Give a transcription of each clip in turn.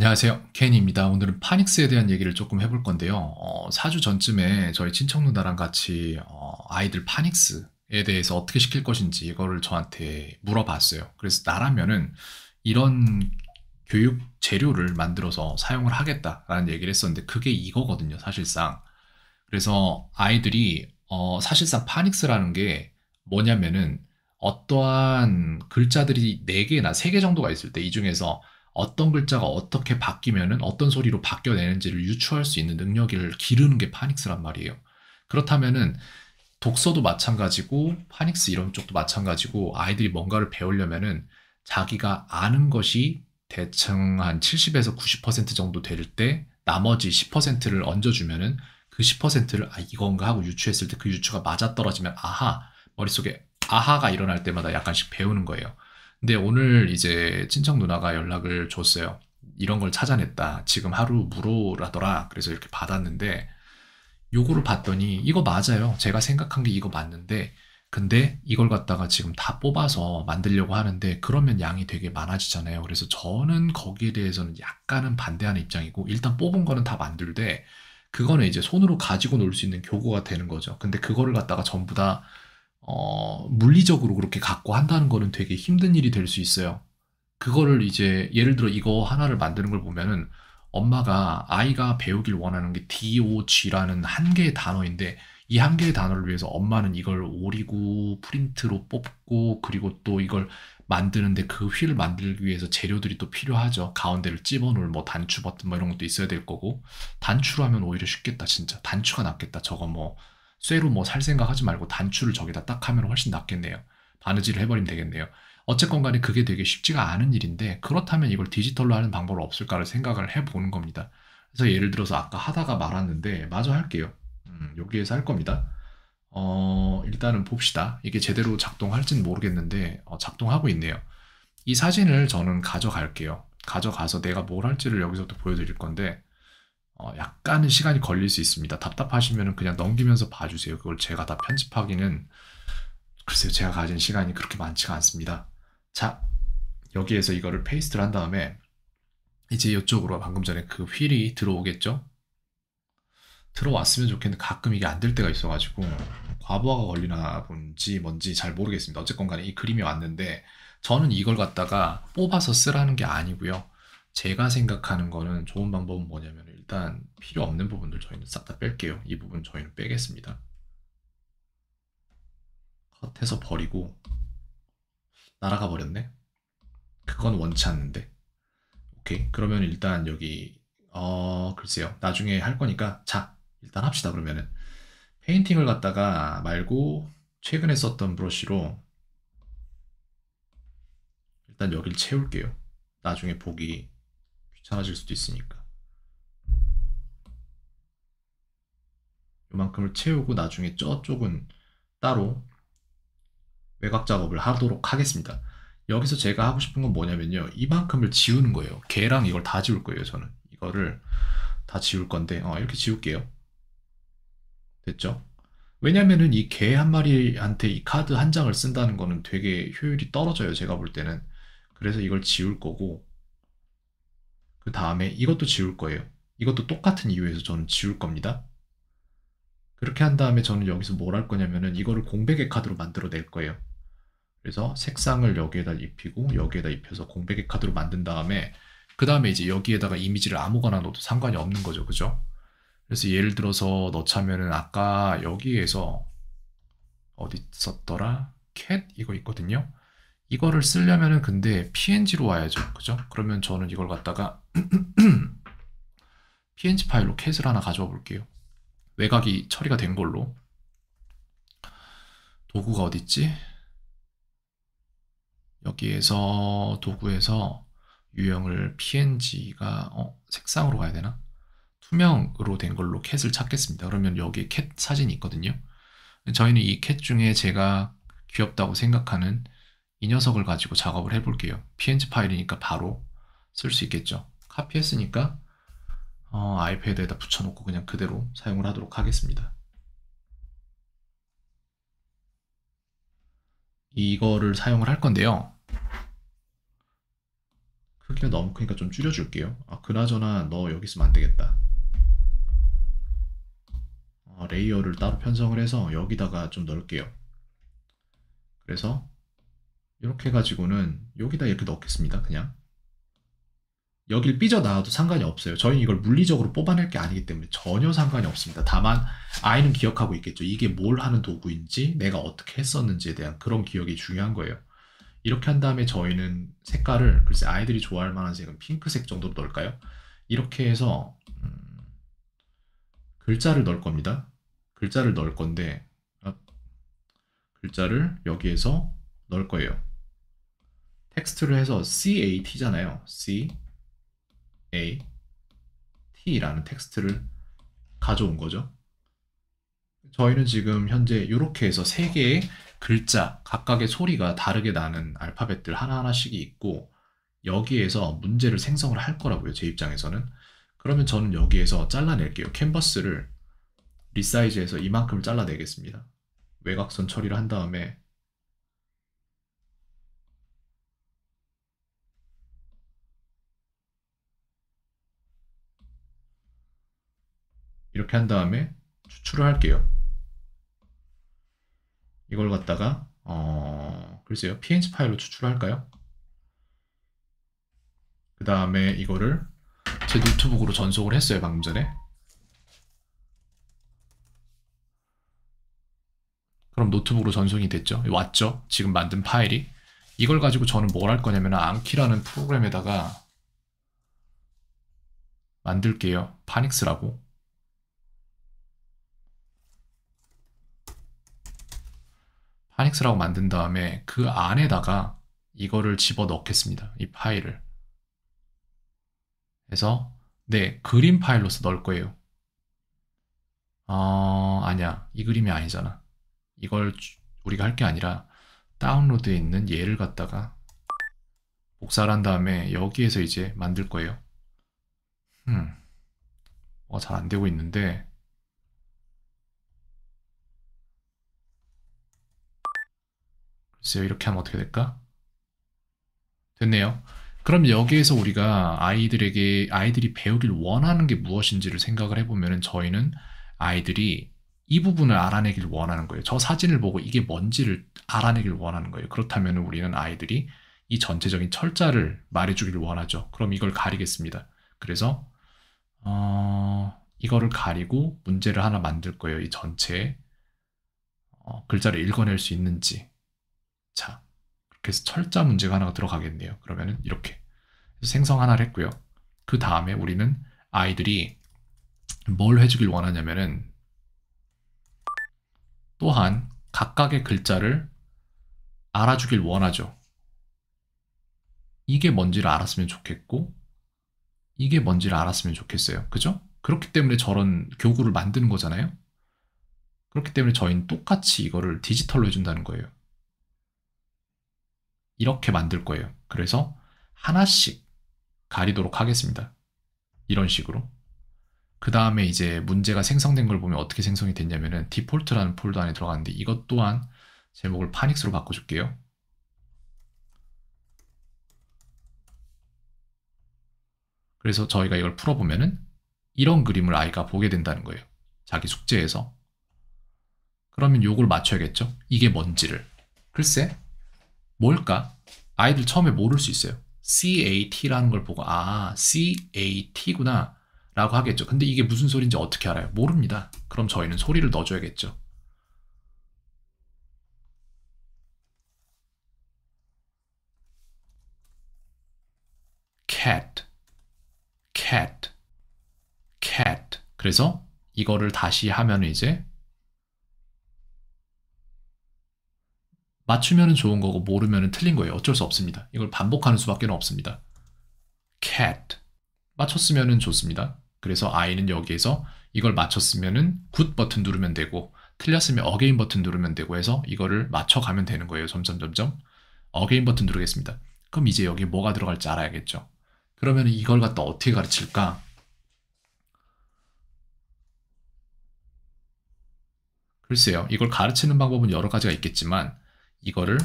안녕하세요. 켄입니다. 오늘은 파닉스에 대한 얘기를 조금 해볼 건데요. 어, 4주 전쯤에 저희 친척 누나랑 같이 어, 아이들 파닉스에 대해서 어떻게 시킬 것인지 이거를 저한테 물어봤어요. 그래서 나라면은 이런 교육 재료를 만들어서 사용을 하겠다라는 얘기를 했었는데 그게 이거거든요, 사실상. 그래서 아이들이 어, 사실상 파닉스라는 게 뭐냐면은 어떠한 글자들이 4개나 3개 정도가 있을 때 이 중에서 어떤 글자가 어떻게 바뀌면은 어떤 소리로 바뀌어내는지를 유추할 수 있는 능력을 기르는 게 파닉스란 말이에요. 그렇다면은 독서도 마찬가지고 파닉스 이런 쪽도 마찬가지고 아이들이 뭔가를 배우려면은 자기가 아는 것이 대충 한 70에서 90% 정도 될 때 나머지 10%를 얹어주면은 그 10%를 아 이건가 하고 유추했을 때 그 유추가 맞아떨어지면 아하 머릿속에 아하가 일어날 때마다 약간씩 배우는 거예요. 근데 오늘 이제 친척 누나가 연락을 줬어요. 이런 걸 찾아냈다. 지금 하루 무료라더라. 그래서 이렇게 받았는데 요거를 봤더니 이거 맞아요. 제가 생각한 게 이거 맞는데 근데 이걸 갖다가 지금 다 뽑아서 만들려고 하는데 그러면 양이 되게 많아지잖아요. 그래서 저는 거기에 대해서는 약간은 반대하는 입장이고 일단 뽑은 거는 다 만들되 그거는 이제 손으로 가지고 놀 수 있는 교구가 되는 거죠. 근데 그거를 갖다가 전부 다 어, 물리적으로 그렇게 갖고 한다는 거는 되게 힘든 일이 될 수 있어요. 그거를 이제 예를 들어 이거 하나를 만드는 걸 보면은 엄마가 아이가 배우길 원하는 게 DOG라는 한 개의 단어인데 이 한 개의 단어를 위해서 엄마는 이걸 오리고 프린트로 뽑고 그리고 또 이걸 만드는데 그 휠을 만들기 위해서 재료들이 또 필요하죠. 가운데를 집어놓을 뭐 단추 버튼 뭐 이런 것도 있어야 될 거고 단추로 하면 오히려 쉽겠다 진짜 단추가 낫겠다 저거 뭐 쇠로 뭐 살 생각하지 말고 단추를 저기다 딱 하면 훨씬 낫겠네요. 바느질을 해버리면 되겠네요. 어쨌건 간에 그게 되게 쉽지가 않은 일인데 그렇다면 이걸 디지털로 하는 방법은 없을까를 생각을 해보는 겁니다. 그래서 예를 들어서 아까 하다가 말았는데 마저 할게요. 음, 여기에서 할 겁니다. 어, 일단은 봅시다. 이게 제대로 작동할지는 모르겠는데 어, 작동하고 있네요. 이 사진을 저는 가져갈게요. 가져가서 내가 뭘 할지를 여기서또 보여드릴 건데 어, 약간은 시간이 걸릴 수 있습니다. 답답하시면 그냥 넘기면서 봐주세요. 그걸 제가 다 편집하기는 글쎄요, 제가 가진 시간이 그렇게 많지가 않습니다. 자, 여기에서 이거를 페이스트를 한 다음에 이제 이쪽으로 방금 전에 그 휠이 들어오겠죠? 들어왔으면 좋겠는데 가끔 이게 안 될 때가 있어가지고 과부하가 걸리나 본지 뭔지 잘 모르겠습니다. 어쨌건 간에 이 그림이 왔는데 저는 이걸 갖다가 뽑아서 쓰라는 게 아니고요. 제가 생각하는 거는 좋은 방법은 뭐냐면 일단 필요 없는 부분들 저희는 싹 다 뺄게요. 이 부분 저희는 빼겠습니다. 컷해서 버리고 날아가 버렸네. 그건 원치 않는데. 오케이. 그러면 일단 여기 어 글쎄요. 나중에 할 거니까 자 일단 합시다 그러면은 페인팅을 갖다가 말고 최근에 썼던 브러쉬로 일단 여기를 채울게요. 나중에 보기 사라질 수도 있으니까. 요만큼을 채우고 나중에 저쪽은 따로 외곽 작업을 하도록 하겠습니다. 여기서 제가 하고 싶은 건 뭐냐면요. 이만큼을 지우는 거예요. 개랑 이걸 다 지울 거예요, 저는. 이거를 다 지울 건데, 어, 이렇게 지울게요. 됐죠? 왜냐면은 이 개 한 마리한테 이 카드 한 장을 쓴다는 거는 되게 효율이 떨어져요, 제가 볼 때는. 그래서 이걸 지울 거고, 그 다음에 이것도 지울 거예요. 이것도 똑같은 이유에서 저는 지울 겁니다. 그렇게 한 다음에 저는 여기서 뭘 할 거냐면은 이거를 공백의 카드로 만들어 낼 거예요. 그래서 색상을 여기에다 입히고 여기에다 입혀서 공백의 카드로 만든 다음에 그 다음에 이제 여기에다가 이미지를 아무거나 넣어도 상관이 없는 거죠. 그죠? 그래서 예를 들어서 넣자면은 아까 여기에서 어디 썼더라? 캣 이거 있거든요. 이거를 쓰려면은 근데 PNG로 와야죠. 그죠? 그러면 저는 이걸 갖다가 png 파일로 캣을 하나 가져와 볼게요. 외곽이 처리가 된 걸로. 도구가 어딨지? 여기에서 도구에서 유형을 png가 어, 색상으로 가야 되나? 투명으로 된 걸로 캣을 찾겠습니다. 그러면 여기에 캣 사진이 있거든요. 저희는 이 캣 중에 제가 귀엽다고 생각하는 이 녀석을 가지고 작업을 해볼게요. png 파일이니까 바로 쓸 수 있겠죠. 카피했으니까 어, 아이패드에다 붙여놓고 그냥 그대로 사용을 하도록 하겠습니다. 이거를 사용을 할 건데요. 크기가 너무 크니까 좀 줄여줄게요. 아, 그나저나 너 여기 있으면 안 되겠다. 어, 레이어를 따로 편성을 해서 여기다가 좀 넣을게요. 그래서 이렇게 해가지고는 여기다 이렇게 넣겠습니다. 그냥 여길 삐져나와도 상관이 없어요. 저희는 이걸 물리적으로 뽑아낼 게 아니기 때문에 전혀 상관이 없습니다. 다만 아이는 기억하고 있겠죠. 이게 뭘 하는 도구인지 내가 어떻게 했었는지에 대한 그런 기억이 중요한 거예요. 이렇게 한 다음에 저희는 색깔을 글쎄 아이들이 좋아할 만한 색은 핑크색 정도로 넣을까요? 이렇게 해서 음, 글자를 넣을 겁니다. 글자를 넣을 건데 아, 글자를 여기에서 넣을 거예요. 텍스트를 해서 CAT잖아요. C a t라는 텍스트를 가져온 거죠. 저희는 지금 현재 이렇게 해서 세 개의 글자 각각의 소리가 다르게 나는 알파벳들 하나하나씩이 있고 여기에서 문제를 생성을 할 거라고요. 제 입장에서는. 그러면 저는 여기에서 잘라낼게요. 캔버스를 리사이즈해서 이만큼을 잘라내겠습니다. 외곽선 처리를 한 다음에 이렇게 한 다음에 추출을 할게요. 이걸 갖다가 어, 글쎄요. png 파일로 추출할까요? 그 다음에 이거를 제 노트북으로 전송을 했어요. 방금 전에. 그럼 노트북으로 전송이 됐죠. 왔죠. 지금 만든 파일이. 이걸 가지고 저는 뭘 할 거냐면 앙키라는 프로그램에다가 만들게요. 파닉스라고. 하닉스라고 만든 다음에 그 안에다가 이거를 집어 넣겠습니다. 이 파일을. 그래서 네, 그림 파일로서 넣을 거예요. 어, 아니야. 이 그림이 아니잖아. 이걸 우리가 할 게 아니라 다운로드에 있는 얘를 갖다가 복사를 한 다음에 여기에서 이제 만들 거예요. 음, 어, 잘 안 되고 있는데 글쎄요 이렇게 하면 어떻게 될까? 됐네요. 그럼 여기에서 우리가 아이들에게 아이들이 배우길 원하는 게 무엇인지를 생각을 해보면 저희는 아이들이 이 부분을 알아내길 원하는 거예요. 저 사진을 보고 이게 뭔지를 알아내길 원하는 거예요. 그렇다면 우리는 아이들이 이 전체적인 철자를 말해주길 원하죠. 그럼 이걸 가리겠습니다. 그래서 어, 이거를 가리고 문제를 하나 만들 거예요. 이 전체에 어, 글자를 읽어낼 수 있는지 자, 그렇게 해서 철자 문제가 하나가 들어가겠네요. 그러면 이렇게 생성 하나를 했고요. 그 다음에 우리는 아이들이 뭘 해주길 원하냐면은 또한 각각의 글자를 알아주길 원하죠. 이게 뭔지를 알았으면 좋겠고, 이게 뭔지를 알았으면 좋겠어요. 그죠? 그렇기 때문에 저런 교구를 만드는 거잖아요. 그렇기 때문에 저희는 똑같이 이거를 디지털로 해준다는 거예요. 이렇게 만들 거예요. 그래서 하나씩 가리도록 하겠습니다. 이런 식으로. 그 다음에 이제 문제가 생성된 걸 보면 어떻게 생성이 됐냐면은 디폴트라는 폴더 안에 들어가는데 이것 또한 제목을 파닉스로 바꿔줄게요. 그래서 저희가 이걸 풀어보면은 이런 그림을 아이가 보게 된다는 거예요. 자기 숙제에서. 그러면 요걸 맞춰야겠죠? 이게 뭔지를. 글쎄, 뭘까? 아이들 처음에 모를 수 있어요. CAT라는 걸 보고 아 CAT구나 라고 하겠죠. 근데 이게 무슨 소리인지 어떻게 알아요? 모릅니다. 그럼 저희는 소리를 넣어줘야겠죠. cat, cat, cat. 그래서 이거를 다시 하면 이제 맞추면 좋은 거고 모르면 틀린 거예요. 어쩔 수 없습니다. 이걸 반복하는 수밖에 없습니다. cat 맞췄으면 좋습니다. 그래서 I는 여기에서 이걸 맞췄으면 good 버튼 누르면 되고 틀렸으면 어게인 버튼 누르면 되고 해서 이거를 맞춰가면 되는 거예요. 점점 점점 어게인 버튼 누르겠습니다. 그럼 이제 여기 뭐가 들어갈지 알아야겠죠. 그러면 이걸 갖다 어떻게 가르칠까? 글쎄요. 이걸 가르치는 방법은 여러 가지가 있겠지만 이거를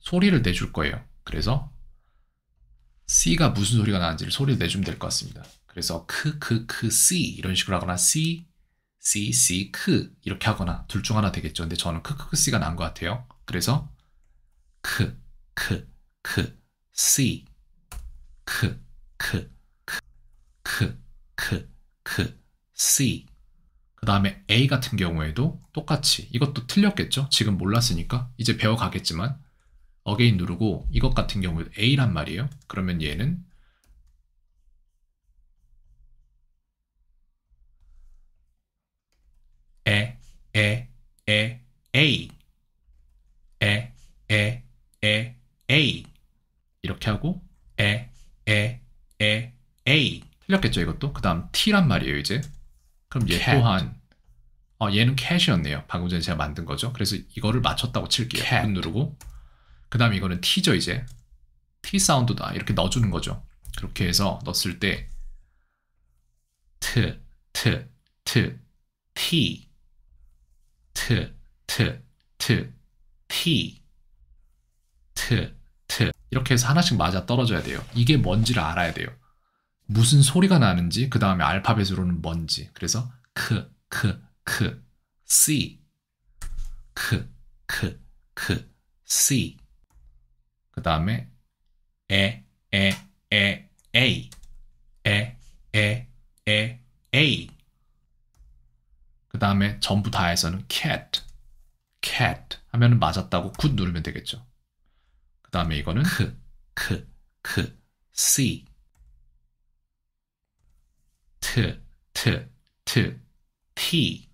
소리를 내줄 거예요. 그래서 C가 무슨 소리가 나는지를 소리를 내주면 될 것 같습니다. 그래서 크, 크, 크, C 이런 식으로 하거나 C, C, C, 크 이렇게 하거나 둘 중 하나 되겠죠. 근데 저는 크, 크, 크, C가 난 것 같아요. 그래서 크, 크, 크, C, 크, 크, 크, 크, 크, 크, C 그 다음에 A 같은 경우에도 똑같이 이것도 틀렸겠죠? 지금 몰랐으니까 이제 배워가겠지만 어게인 누르고 이것 같은 경우에도 A란 말이에요. 그러면 얘는 에, 에, 에, A 에, 에, 에, A 이렇게 하고 에, 에, 에, A 틀렸겠죠 이것도? 그 다음 T란 말이에요 이제 그럼 얘 예, cat. 또한 어, 얘는 cat이었네요. 방금 전에 제가 만든 거죠. 그래서 이거를 맞췄다고 칠게요. c 누르고 그 다음에 이거는 t죠 이제 t 사운드다 이렇게 넣어주는 거죠. 그렇게 해서 넣었을 때 t, t, t, t, t, t, t, t, t, t 이렇게 해서 하나씩 맞아 떨어져야 돼요. 이게 뭔지를 알아야 돼요. 무슨 소리가 나는지 그 다음에 알파벳으로는 뭔지 그래서 크, 크, 크, C 크, 크, 크, C 그 다음에 에, 에, 에, A 에, 에, 에, A 그 다음에 전부 다에서는 cat, cat 하면 맞았다고 굿 누르면 되겠죠. 그 다음에 이거는 크, 크, 크, C 트, 트, 트, 티.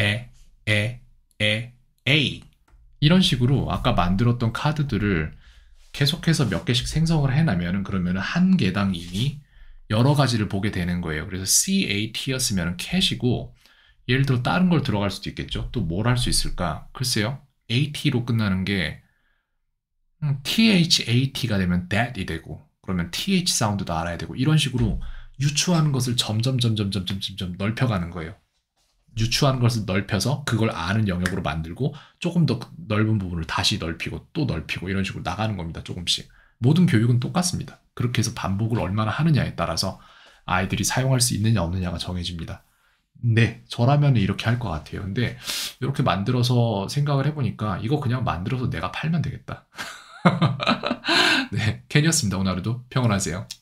에, 에, 에, 에이. 런 식으로 아까 만들었던 카드들을 계속해서 몇 개씩 생성을 해나면 그러면은 한 개당 이미 여러 가지를 보게 되는 거예요. 그래서 CAT였으면 캐시고 예를 들어 다른 걸 들어갈 수도 있겠죠. 또 뭘 할 수 있을까? 글쎄요. AT로 끝나는 게 음, THAT가 되면 that이 되고 그러면 th 사운드도 알아야 되고 이런 식으로 유추하는 것을 점점 점점 점점 점점 넓혀가는 거예요. 유추하는 것을 넓혀서 그걸 아는 영역으로 만들고 조금 더 넓은 부분을 다시 넓히고 또 넓히고 이런 식으로 나가는 겁니다. 조금씩. 모든 교육은 똑같습니다. 그렇게 해서 반복을 얼마나 하느냐에 따라서 아이들이 사용할 수 있느냐 없느냐가 정해집니다. 네, 저라면 이렇게 할 것 같아요. 근데 이렇게 만들어서 생각을 해보니까 이거 그냥 만들어서 내가 팔면 되겠다. 네, 캔이었습니다. 오늘 하루도 평온하세요.